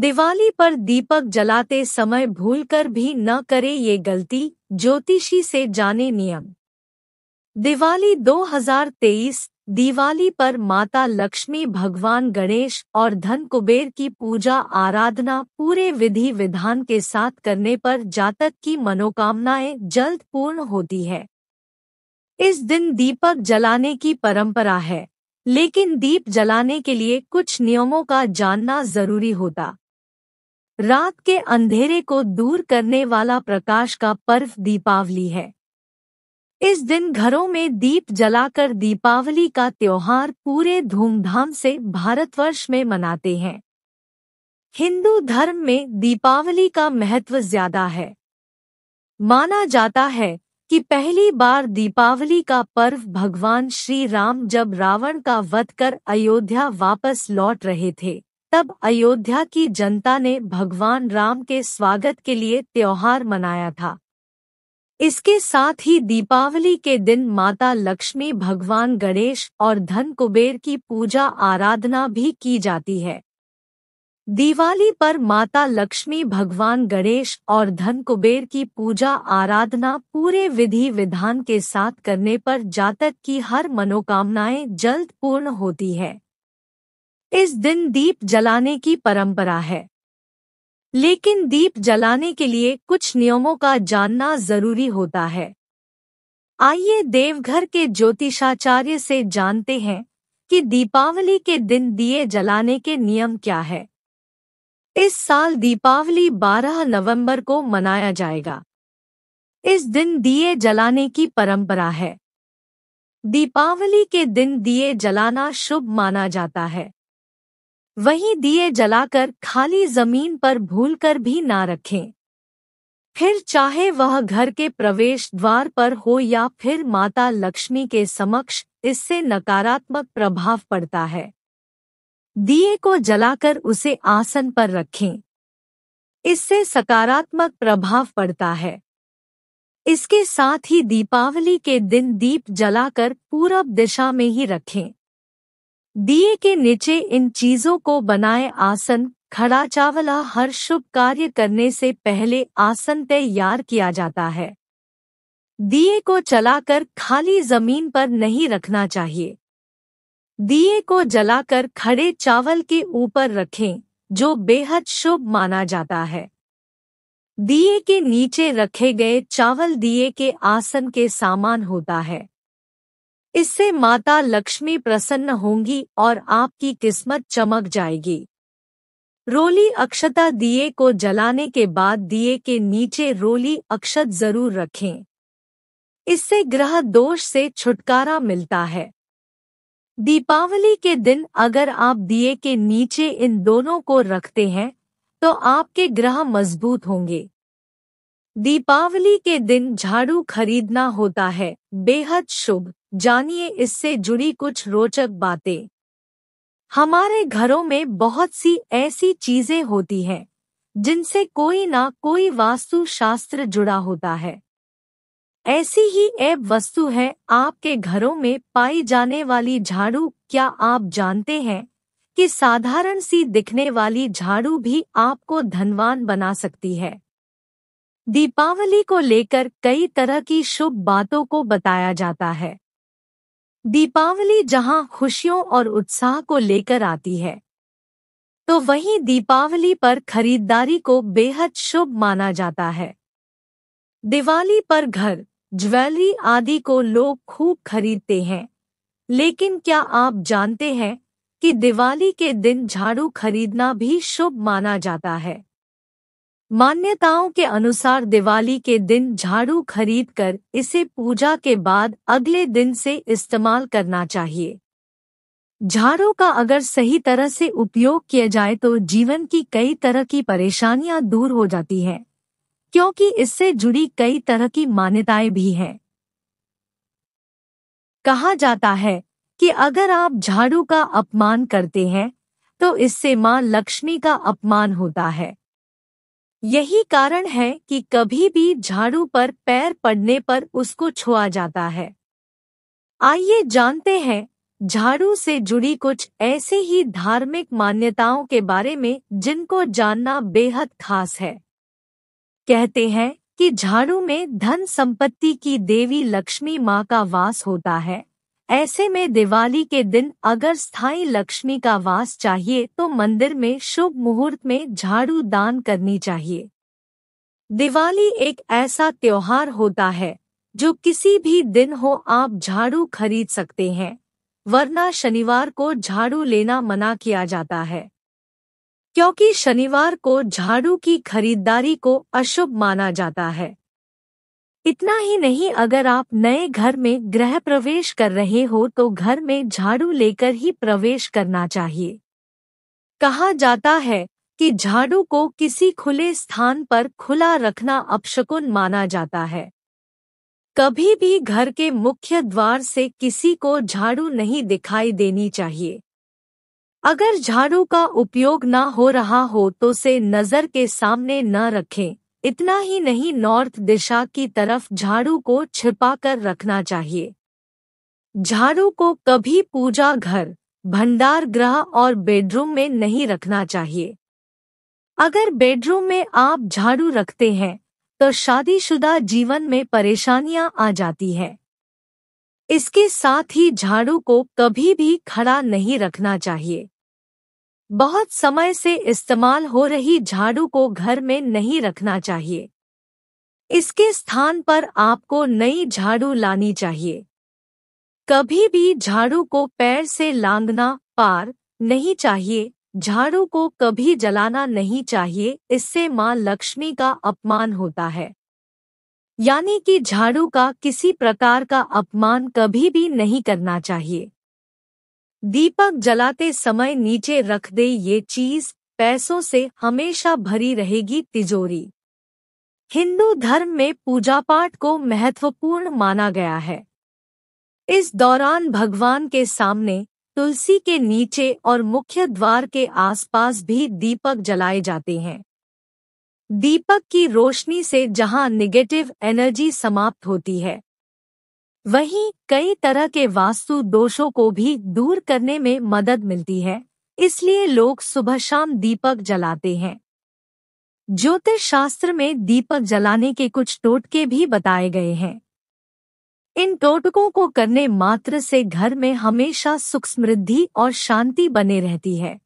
दिवाली पर दीपक जलाते समय भूलकर भी न करे ये गलती ज्योतिषी से जाने नियम दिवाली 2023 दिवाली पर माता लक्ष्मी भगवान गणेश और धन कुबेर की पूजा आराधना पूरे विधि विधान के साथ करने पर जातक की मनोकामनाएं जल्द पूर्ण होती है इस दिन दीपक जलाने की परंपरा है लेकिन दीप जलाने के लिए कुछ नियमों का जानना जरूरी होता रात के अंधेरे को दूर करने वाला प्रकाश का पर्व दीपावली है इस दिन घरों में दीप जलाकर दीपावली का त्योहार पूरे धूमधाम से भारतवर्ष में मनाते हैं हिंदू धर्म में दीपावली का महत्व ज्यादा है माना जाता है कि पहली बार दीपावली का पर्व भगवान श्री राम जब रावण का वध कर अयोध्या वापस लौट रहे थे तब अयोध्या की जनता ने भगवान राम के स्वागत के लिए त्योहार मनाया था इसके साथ ही दीपावली के दिन माता लक्ष्मी भगवान गणेश और धन कुबेर की पूजा आराधना भी की जाती है दिवाली पर माता लक्ष्मी भगवान गणेश और धन कुबेर की पूजा आराधना पूरे विधि विधान के साथ करने पर जातक की हर मनोकामनाएं जल्द पूर्ण होती है इस दिन दीप जलाने की परंपरा है लेकिन दीप जलाने के लिए कुछ नियमों का जानना जरूरी होता है आइए देवघर के ज्योतिषाचार्य से जानते हैं कि दीपावली के दिन दिए जलाने के नियम क्या है इस साल दीपावली 12 नवंबर को मनाया जाएगा इस दिन दिए जलाने की परंपरा है दीपावली के दिन दिए जलाना शुभ माना जाता है वहीं दिए जलाकर खाली जमीन पर भूलकर भी ना रखें फिर चाहे वह घर के प्रवेश द्वार पर हो या फिर माता लक्ष्मी के समक्ष इससे नकारात्मक प्रभाव पड़ता है दिए को जलाकर उसे आसन पर रखें इससे सकारात्मक प्रभाव पड़ता है इसके साथ ही दीपावली के दिन दीप जलाकर पूरब दिशा में ही रखें दिए के नीचे इन चीजों को बनाए आसन खड़ा चावला हर शुभ कार्य करने से पहले आसन तैयार किया जाता है दिए को चलाकर खाली जमीन पर नहीं रखना चाहिए दिए को जलाकर खड़े चावल के ऊपर रखें जो बेहद शुभ माना जाता है दिए के नीचे रखे गए चावल दिए के आसन के सामान होता है इससे माता लक्ष्मी प्रसन्न होंगी और आपकी किस्मत चमक जाएगी रोली अक्षता दिए को जलाने के बाद दिए के नीचे रोली अक्षत जरूर रखें इससे ग्रह दोष से छुटकारा मिलता है दीपावली के दिन अगर आप दिए के नीचे इन दोनों को रखते हैं तो आपके ग्रह मजबूत होंगे दीपावली के दिन झाड़ू खरीदना होता है बेहद शुभ जानिए इससे जुड़ी कुछ रोचक बातें हमारे घरों में बहुत सी ऐसी चीजें होती हैं जिनसे कोई ना कोई वास्तु शास्त्र जुड़ा होता है ऐसी ही एक वस्तु है आपके घरों में पाई जाने वाली झाड़ू क्या आप जानते हैं कि साधारण सी दिखने वाली झाड़ू भी आपको धनवान बना सकती है दीपावली को लेकर कई तरह की शुभ बातों को बताया जाता है दीपावली जहां खुशियों और उत्साह को लेकर आती है तो वहीं दीपावली पर खरीदारी को बेहद शुभ माना जाता है दिवाली पर घर ज्वेलरी आदि को लोग खूब खरीदते हैं लेकिन क्या आप जानते हैं कि दिवाली के दिन झाड़ू खरीदना भी शुभ माना जाता है मान्यताओं के अनुसार दिवाली के दिन झाड़ू खरीदकर इसे पूजा के बाद अगले दिन से इस्तेमाल करना चाहिए झाड़ू का अगर सही तरह से उपयोग किया जाए तो जीवन की कई तरह की परेशानियां दूर हो जाती हैं क्योंकि इससे जुड़ी कई तरह की मान्यताएं भी हैं कहा जाता है कि अगर आप झाड़ू का अपमान करते हैं तो इससे मां लक्ष्मी का अपमान होता है यही कारण है कि कभी भी झाड़ू पर पैर पड़ने पर उसको छुआ जाता है आइए जानते हैं झाड़ू से जुड़ी कुछ ऐसे ही धार्मिक मान्यताओं के बारे में जिनको जानना बेहद खास है कहते हैं कि झाड़ू में धन संपत्ति की देवी लक्ष्मी माँ का वास होता है ऐसे में दिवाली के दिन अगर स्थायी लक्ष्मी का वास चाहिए तो मंदिर में शुभ मुहूर्त में झाड़ू दान करनी चाहिए दिवाली एक ऐसा त्योहार होता है जो किसी भी दिन हो आप झाड़ू खरीद सकते हैं वरना शनिवार को झाड़ू लेना मना किया जाता है क्योंकि शनिवार को झाड़ू की खरीदारी को अशुभ माना जाता है इतना ही नहीं अगर आप नए घर में गृह प्रवेश कर रहे हो तो घर में झाड़ू लेकर ही प्रवेश करना चाहिए कहा जाता है कि झाड़ू को किसी खुले स्थान पर खुला रखना अपशकुन माना जाता है कभी भी घर के मुख्य द्वार से किसी को झाड़ू नहीं दिखाई देनी चाहिए अगर झाड़ू का उपयोग न हो रहा हो तो से नज़र के सामने न रखें इतना ही नहीं नॉर्थ दिशा की तरफ झाड़ू को छिपा कर रखना चाहिए झाड़ू को कभी पूजा घर भंडार गृह और बेडरूम में नहीं रखना चाहिए अगर बेडरूम में आप झाड़ू रखते हैं तो शादीशुदा जीवन में परेशानियां आ जाती हैं इसके साथ ही झाड़ू को कभी भी खड़ा नहीं रखना चाहिए बहुत समय से इस्तेमाल हो रही झाड़ू को घर में नहीं रखना चाहिए इसके स्थान पर आपको नई झाड़ू लानी चाहिए कभी भी झाड़ू को पैर से लांगना पार नहीं चाहिए झाड़ू को कभी जलाना नहीं चाहिए इससे मां लक्ष्मी का अपमान होता है यानी कि झाड़ू का किसी प्रकार का अपमान कभी भी नहीं करना चाहिए दीपक जलाते समय नीचे रख दे ये चीज पैसों से हमेशा भरी रहेगी तिजोरी हिंदू धर्म में पूजा पाठ को महत्वपूर्ण माना गया है इस दौरान भगवान के सामने तुलसी के नीचे और मुख्य द्वार के आसपास भी दीपक जलाए जाते हैं दीपक की रोशनी से जहां निगेटिव एनर्जी समाप्त होती है वहीं कई तरह के वास्तु दोषों को भी दूर करने में मदद मिलती है इसलिए लोग सुबह शाम दीपक जलाते हैं ज्योतिष शास्त्र में दीपक जलाने के कुछ टोटके भी बताए गए हैं इन टोटकों को करने मात्र से घर में हमेशा सुख समृद्धि और शांति बने रहती है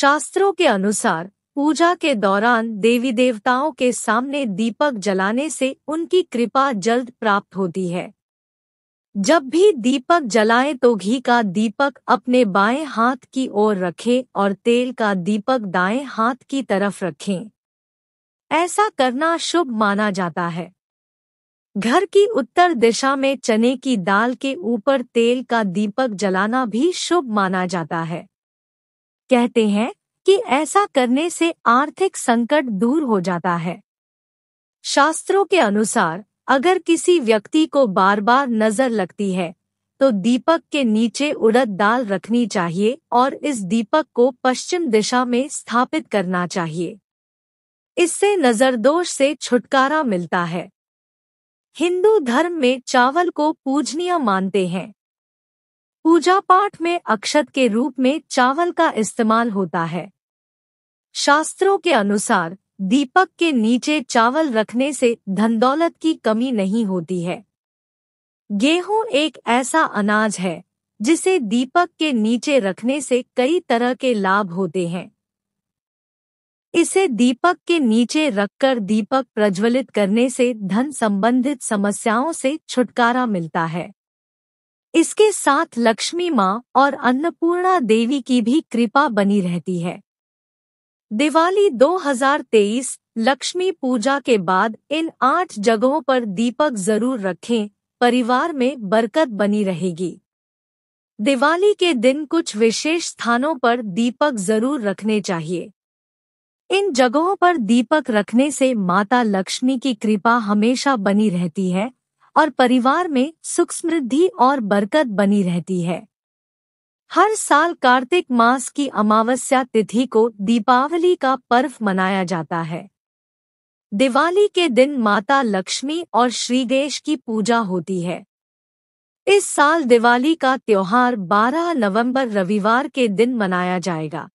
शास्त्रों के अनुसार पूजा के दौरान देवी देवताओं के सामने दीपक जलाने से उनकी कृपा जल्द प्राप्त होती है जब भी दीपक जलाएं तो घी का दीपक अपने बाएं हाथ की ओर रखें और तेल का दीपक दाएं हाथ की तरफ रखें ऐसा करना शुभ माना जाता है घर की उत्तर दिशा में चने की दाल के ऊपर तेल का दीपक जलाना भी शुभ माना जाता है कहते हैं कि ऐसा करने से आर्थिक संकट दूर हो जाता है शास्त्रों के अनुसार अगर किसी व्यक्ति को बार बार नजर लगती है तो दीपक के नीचे उड़द दाल रखनी चाहिए और इस दीपक को पश्चिम दिशा में स्थापित करना चाहिए इससे नजरदोष से छुटकारा मिलता है हिंदू धर्म में चावल को पूजनीय मानते हैं पूजा पाठ में अक्षत के रूप में चावल का इस्तेमाल होता है शास्त्रों के अनुसार दीपक के नीचे चावल रखने से धनदौलत की कमी नहीं होती है गेहूं एक ऐसा अनाज है जिसे दीपक के नीचे रखने से कई तरह के लाभ होते हैं इसे दीपक के नीचे रखकर दीपक प्रज्वलित करने से धन संबंधित समस्याओं से छुटकारा मिलता है इसके साथ लक्ष्मी माँ और अन्नपूर्णा देवी की भी कृपा बनी रहती है दिवाली 2023 लक्ष्मी पूजा के बाद इन आठ जगहों पर दीपक जरूर रखें परिवार में बरकत बनी रहेगी दिवाली के दिन कुछ विशेष स्थानों पर दीपक जरूर रखने चाहिए इन जगहों पर दीपक रखने से माता लक्ष्मी की कृपा हमेशा बनी रहती है और परिवार में सुख समृद्धि और बरकत बनी रहती है हर साल कार्तिक मास की अमावस्या तिथि को दीपावली का पर्व मनाया जाता है दिवाली के दिन माता लक्ष्मी और श्रीगेश की पूजा होती है इस साल दिवाली का त्योहार 12 नवंबर रविवार के दिन मनाया जाएगा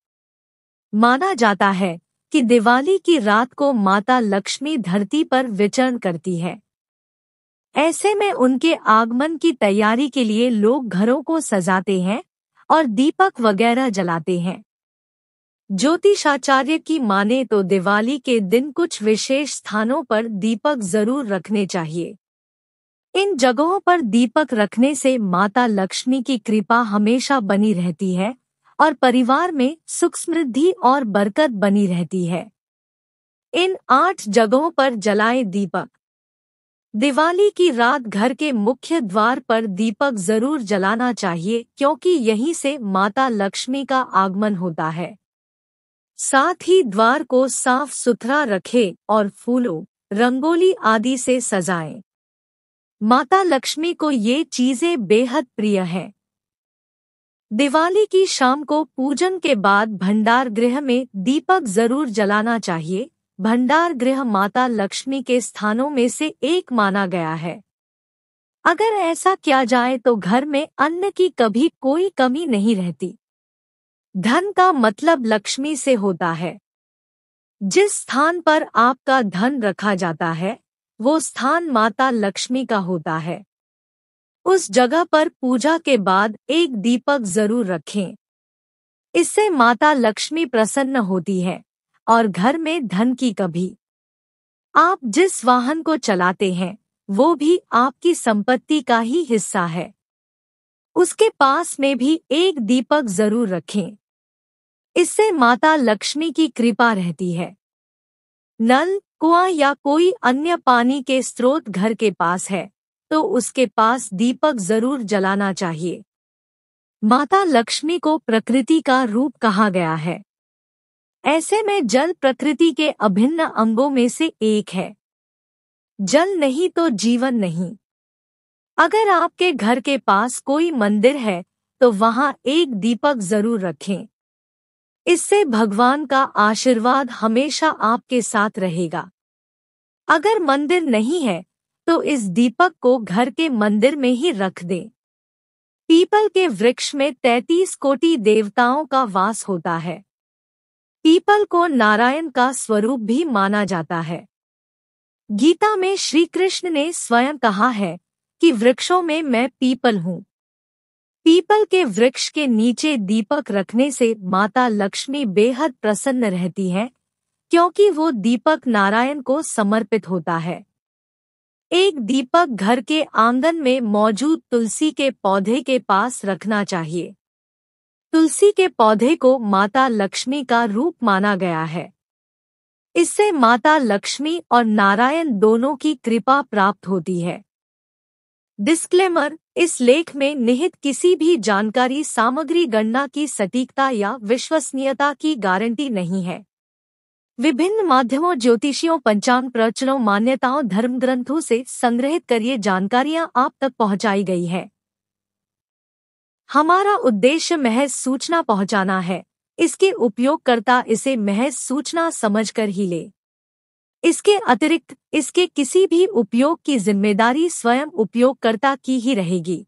माना जाता है कि दिवाली की रात को माता लक्ष्मी धरती पर विचरण करती है ऐसे में उनके आगमन की तैयारी के लिए लोग घरों को सजाते हैं और दीपक वगैरह जलाते हैं ज्योतिषाचार्य की माने तो दिवाली के दिन कुछ विशेष स्थानों पर दीपक जरूर रखने चाहिए इन जगहों पर दीपक रखने से माता लक्ष्मी की कृपा हमेशा बनी रहती है और परिवार में सुख समृद्धि और बरकत बनी रहती है इन आठ जगहों पर जलाए दीपक दिवाली की रात घर के मुख्य द्वार पर दीपक जरूर जलाना चाहिए क्योंकि यहीं से माता लक्ष्मी का आगमन होता है साथ ही द्वार को साफ सुथरा रखें और फूलों रंगोली आदि से सजाएं। माता लक्ष्मी को ये चीजें बेहद प्रिय हैं दिवाली की शाम को पूजन के बाद भंडार गृह में दीपक जरूर जलाना चाहिए भंडार गृह माता लक्ष्मी के स्थानों में से एक माना गया है अगर ऐसा किया जाए तो घर में अन्न की कभी कोई कमी नहीं रहती धन का मतलब लक्ष्मी से होता है जिस स्थान पर आपका धन रखा जाता है वो स्थान माता लक्ष्मी का होता है उस जगह पर पूजा के बाद एक दीपक जरूर रखें इससे माता लक्ष्मी प्रसन्न होती है और घर में धन की कभी आप जिस वाहन को चलाते हैं वो भी आपकी संपत्ति का ही हिस्सा है उसके पास में भी एक दीपक जरूर रखें इससे माता लक्ष्मी की कृपा रहती है नल कुआं या कोई अन्य पानी के स्रोत घर के पास है तो उसके पास दीपक जरूर जलाना चाहिए माता लक्ष्मी को प्रकृति का रूप कहा गया है ऐसे में जल प्रकृति के अभिन्न अंगों में से एक है जल नहीं तो जीवन नहीं अगर आपके घर के पास कोई मंदिर है तो वहां एक दीपक जरूर रखें इससे भगवान का आशीर्वाद हमेशा आपके साथ रहेगा अगर मंदिर नहीं है तो इस दीपक को घर के मंदिर में ही रख दें पीपल के वृक्ष में तैतीस कोटि देवताओं का वास होता है पीपल को नारायण का स्वरूप भी माना जाता है गीता में श्री कृष्ण ने स्वयं कहा है कि वृक्षों में मैं पीपल हूँ पीपल के वृक्ष के नीचे दीपक रखने से माता लक्ष्मी बेहद प्रसन्न रहती हैं क्योंकि वो दीपक नारायण को समर्पित होता है एक दीपक घर के आंगन में मौजूद तुलसी के पौधे के पास रखना चाहिए तुलसी के पौधे को माता लक्ष्मी का रूप माना गया है इससे माता लक्ष्मी और नारायण दोनों की कृपा प्राप्त होती है डिस्क्लेमर इस लेख में निहित किसी भी जानकारी सामग्री गणना की सटीकता या विश्वसनीयता की गारंटी नहीं है विभिन्न माध्यमों ज्योतिषियों पंचांग प्रचलों मान्यताओं धर्म ग्रंथों से संग्रहित करिए जानकारियां आप तक पहुंचाई गई है हमारा उद्देश्य महज सूचना पहुंचाना है इसके उपयोगकर्ता इसे महज सूचना समझकर ही ले इसके अतिरिक्त इसके किसी भी उपयोग की जिम्मेदारी स्वयं उपयोगकर्ता की ही रहेगी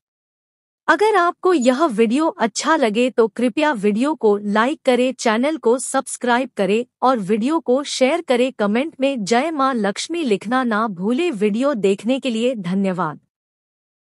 अगर आपको यह वीडियो अच्छा लगे तो कृपया वीडियो को लाइक करें चैनल को सब्सक्राइब करें और वीडियो को शेयर करें कमेंट में जय मां लक्ष्मी लिखना ना भूले वीडियो देखने के लिए धन्यवाद